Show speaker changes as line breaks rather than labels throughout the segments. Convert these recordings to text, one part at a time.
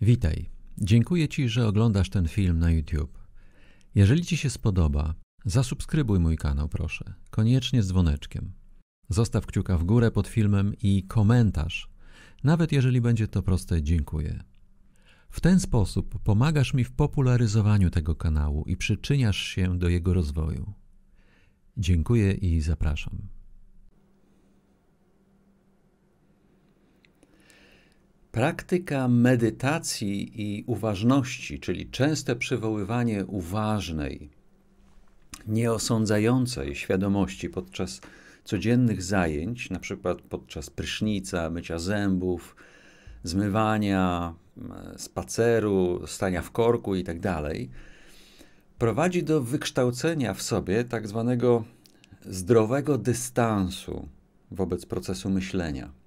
Witaj. Dziękuję Ci, że oglądasz ten film na YouTube. Jeżeli Ci się spodoba, zasubskrybuj mój kanał, proszę, koniecznie z dzwoneczkiem. Zostaw kciuka w górę pod filmem i komentarz, nawet jeżeli będzie to proste dziękuję. W ten sposób pomagasz mi w popularyzowaniu tego kanału i przyczyniasz się do jego rozwoju. Dziękuję i zapraszam. Praktyka medytacji i uważności, czyli częste przywoływanie uważnej, nieosądzającej świadomości podczas codziennych zajęć, na przykład podczas prysznica, mycia zębów, zmywania, spaceru, stania w korku itd., tak prowadzi do wykształcenia w sobie tak zwanego zdrowego dystansu wobec procesu myślenia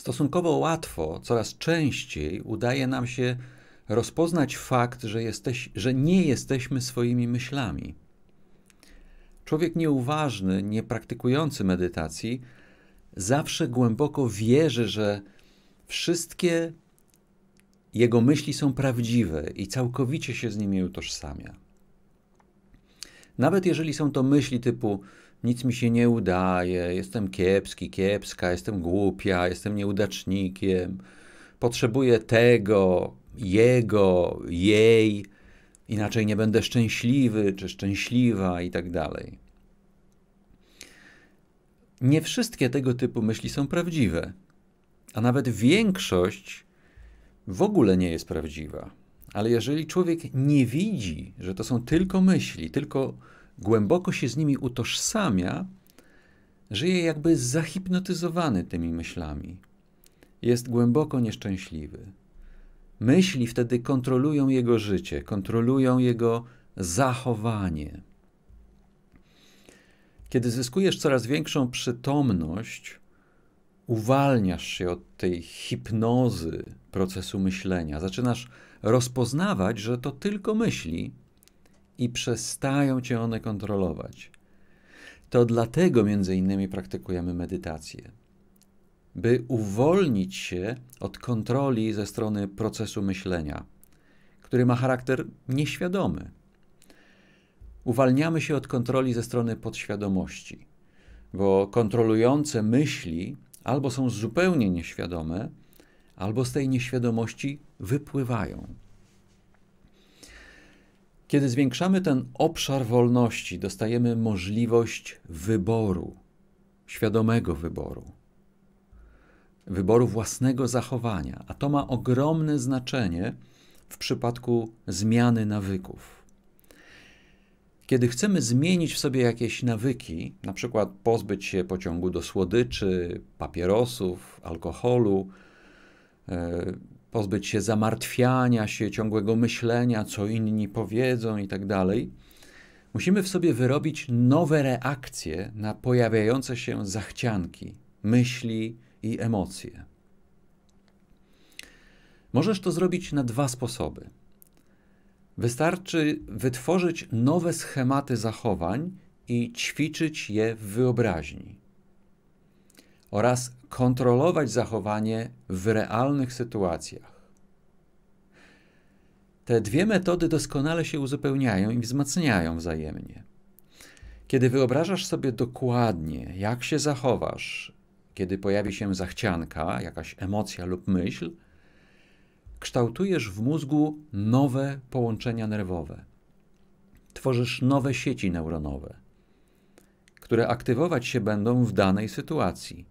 stosunkowo łatwo, coraz częściej udaje nam się rozpoznać fakt, że, jesteś, że nie jesteśmy swoimi myślami. Człowiek nieuważny, nie praktykujący medytacji, zawsze głęboko wierzy, że wszystkie jego myśli są prawdziwe i całkowicie się z nimi utożsamia. Nawet jeżeli są to myśli typu nic mi się nie udaje, jestem kiepski, kiepska, jestem głupia, jestem nieudacznikiem, potrzebuję tego, jego, jej, inaczej nie będę szczęśliwy czy szczęśliwa i tak dalej. Nie wszystkie tego typu myśli są prawdziwe, a nawet większość w ogóle nie jest prawdziwa. Ale jeżeli człowiek nie widzi, że to są tylko myśli, tylko głęboko się z nimi utożsamia, żyje jakby zahipnotyzowany tymi myślami. Jest głęboko nieszczęśliwy. Myśli wtedy kontrolują jego życie, kontrolują jego zachowanie. Kiedy zyskujesz coraz większą przytomność, uwalniasz się od tej hipnozy procesu myślenia. Zaczynasz rozpoznawać, że to tylko myśli, i przestają cię one kontrolować. To dlatego między innymi praktykujemy medytację. By uwolnić się od kontroli ze strony procesu myślenia, który ma charakter nieświadomy. Uwalniamy się od kontroli ze strony podświadomości, bo kontrolujące myśli albo są zupełnie nieświadome, albo z tej nieświadomości wypływają. Kiedy zwiększamy ten obszar wolności, dostajemy możliwość wyboru, świadomego wyboru, wyboru własnego zachowania, a to ma ogromne znaczenie w przypadku zmiany nawyków. Kiedy chcemy zmienić w sobie jakieś nawyki, na przykład pozbyć się pociągu do słodyczy, papierosów, alkoholu, e, pozbyć się zamartwiania się, ciągłego myślenia, co inni powiedzą itd. Tak musimy w sobie wyrobić nowe reakcje na pojawiające się zachcianki, myśli i emocje. Możesz to zrobić na dwa sposoby. Wystarczy wytworzyć nowe schematy zachowań i ćwiczyć je w wyobraźni oraz kontrolować zachowanie w realnych sytuacjach. Te dwie metody doskonale się uzupełniają i wzmacniają wzajemnie. Kiedy wyobrażasz sobie dokładnie, jak się zachowasz, kiedy pojawi się zachcianka, jakaś emocja lub myśl, kształtujesz w mózgu nowe połączenia nerwowe. Tworzysz nowe sieci neuronowe, które aktywować się będą w danej sytuacji.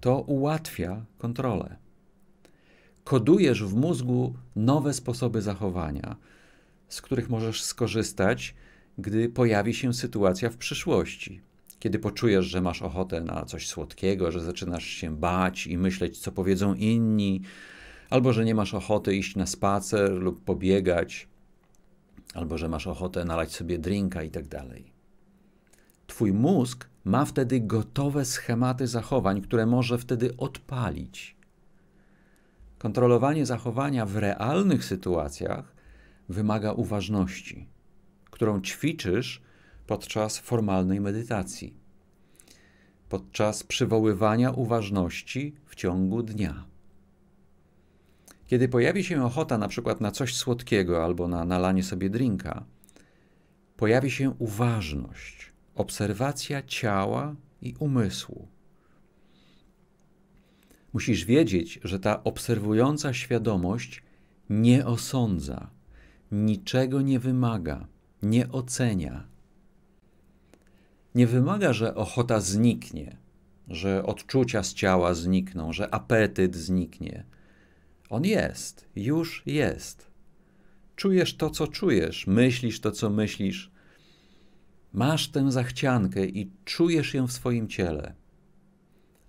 To ułatwia kontrolę. Kodujesz w mózgu nowe sposoby zachowania, z których możesz skorzystać, gdy pojawi się sytuacja w przyszłości. Kiedy poczujesz, że masz ochotę na coś słodkiego, że zaczynasz się bać i myśleć, co powiedzą inni, albo że nie masz ochoty iść na spacer lub pobiegać, albo że masz ochotę nalać sobie drinka i tak dalej. Twój mózg ma wtedy gotowe schematy zachowań, które może wtedy odpalić. Kontrolowanie zachowania w realnych sytuacjach wymaga uważności, którą ćwiczysz podczas formalnej medytacji, podczas przywoływania uważności w ciągu dnia. Kiedy pojawi się ochota na przykład na coś słodkiego albo na nalanie sobie drinka, pojawi się uważność obserwacja ciała i umysłu. Musisz wiedzieć, że ta obserwująca świadomość nie osądza, niczego nie wymaga, nie ocenia. Nie wymaga, że ochota zniknie, że odczucia z ciała znikną, że apetyt zniknie. On jest, już jest. Czujesz to, co czujesz, myślisz to, co myślisz, Masz tę zachciankę i czujesz ją w swoim ciele.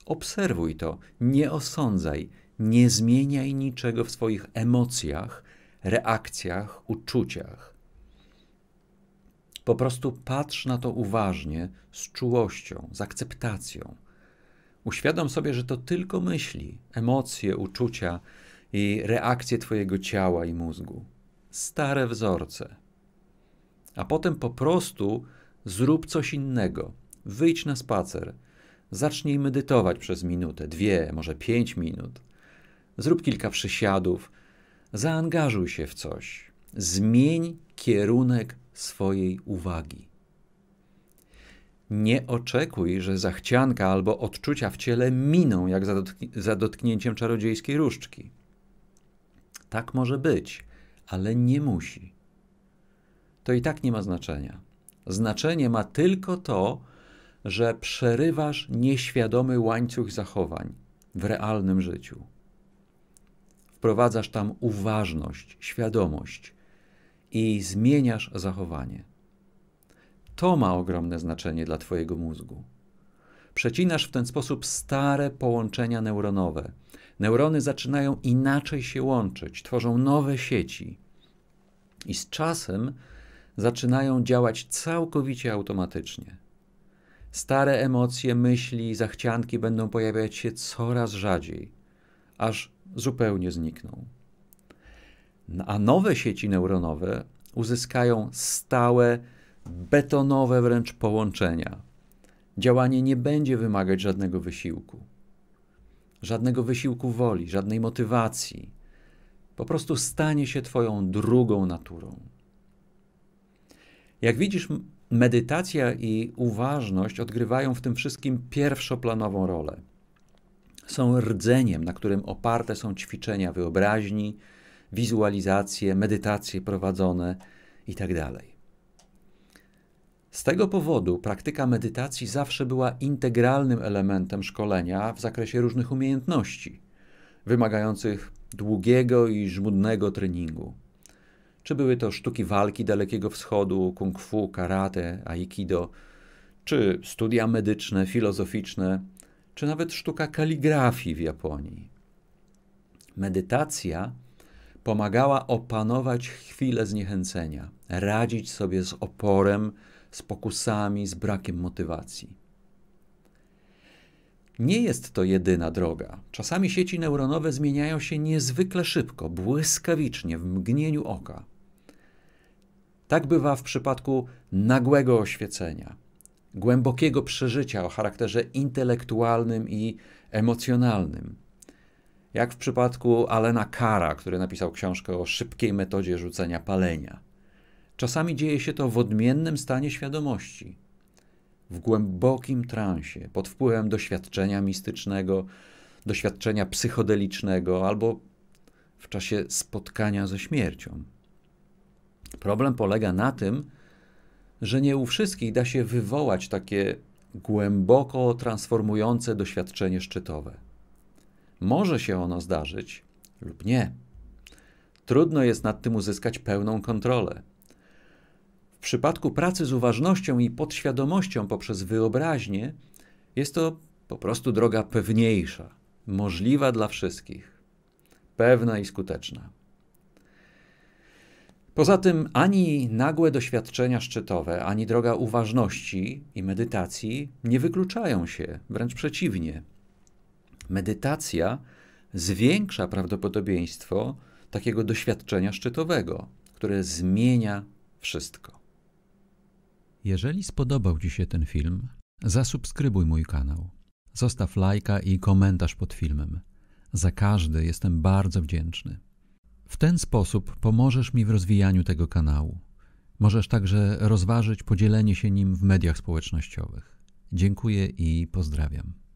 Obserwuj to, nie osądzaj, nie zmieniaj niczego w swoich emocjach, reakcjach, uczuciach. Po prostu patrz na to uważnie, z czułością, z akceptacją. Uświadom sobie, że to tylko myśli, emocje, uczucia i reakcje Twojego ciała i mózgu. Stare wzorce. A potem po prostu Zrób coś innego. Wyjdź na spacer. Zacznij medytować przez minutę, dwie, może pięć minut. Zrób kilka przysiadów. Zaangażuj się w coś. Zmień kierunek swojej uwagi. Nie oczekuj, że zachcianka albo odczucia w ciele miną jak za, za dotknięciem czarodziejskiej różdżki. Tak może być, ale nie musi. To i tak nie ma znaczenia. Znaczenie ma tylko to, że przerywasz nieświadomy łańcuch zachowań w realnym życiu. Wprowadzasz tam uważność, świadomość i zmieniasz zachowanie. To ma ogromne znaczenie dla Twojego mózgu. Przecinasz w ten sposób stare połączenia neuronowe. Neurony zaczynają inaczej się łączyć, tworzą nowe sieci. I z czasem zaczynają działać całkowicie automatycznie. Stare emocje, myśli, zachcianki będą pojawiać się coraz rzadziej, aż zupełnie znikną. A nowe sieci neuronowe uzyskają stałe, betonowe wręcz połączenia. Działanie nie będzie wymagać żadnego wysiłku, żadnego wysiłku woli, żadnej motywacji. Po prostu stanie się Twoją drugą naturą. Jak widzisz, medytacja i uważność odgrywają w tym wszystkim pierwszoplanową rolę. Są rdzeniem, na którym oparte są ćwiczenia wyobraźni, wizualizacje, medytacje prowadzone itd. Tak Z tego powodu praktyka medytacji zawsze była integralnym elementem szkolenia w zakresie różnych umiejętności, wymagających długiego i żmudnego treningu. Czy były to sztuki walki Dalekiego Wschodu, kung fu, karate, aikido, czy studia medyczne, filozoficzne, czy nawet sztuka kaligrafii w Japonii. Medytacja pomagała opanować chwile zniechęcenia, radzić sobie z oporem, z pokusami, z brakiem motywacji. Nie jest to jedyna droga. Czasami sieci neuronowe zmieniają się niezwykle szybko, błyskawicznie, w mgnieniu oka. Tak bywa w przypadku nagłego oświecenia, głębokiego przeżycia o charakterze intelektualnym i emocjonalnym. Jak w przypadku Alena Kara, który napisał książkę o szybkiej metodzie rzucenia palenia. Czasami dzieje się to w odmiennym stanie świadomości w głębokim transie, pod wpływem doświadczenia mistycznego, doświadczenia psychodelicznego albo w czasie spotkania ze śmiercią. Problem polega na tym, że nie u wszystkich da się wywołać takie głęboko transformujące doświadczenie szczytowe. Może się ono zdarzyć lub nie. Trudno jest nad tym uzyskać pełną kontrolę. W przypadku pracy z uważnością i podświadomością poprzez wyobraźnię jest to po prostu droga pewniejsza, możliwa dla wszystkich, pewna i skuteczna. Poza tym ani nagłe doświadczenia szczytowe, ani droga uważności i medytacji nie wykluczają się, wręcz przeciwnie. Medytacja zwiększa prawdopodobieństwo takiego doświadczenia szczytowego, które zmienia wszystko. Jeżeli spodobał Ci się ten film, zasubskrybuj mój kanał. Zostaw lajka i komentarz pod filmem. Za każdy jestem bardzo wdzięczny. W ten sposób pomożesz mi w rozwijaniu tego kanału. Możesz także rozważyć podzielenie się nim w mediach społecznościowych. Dziękuję i pozdrawiam.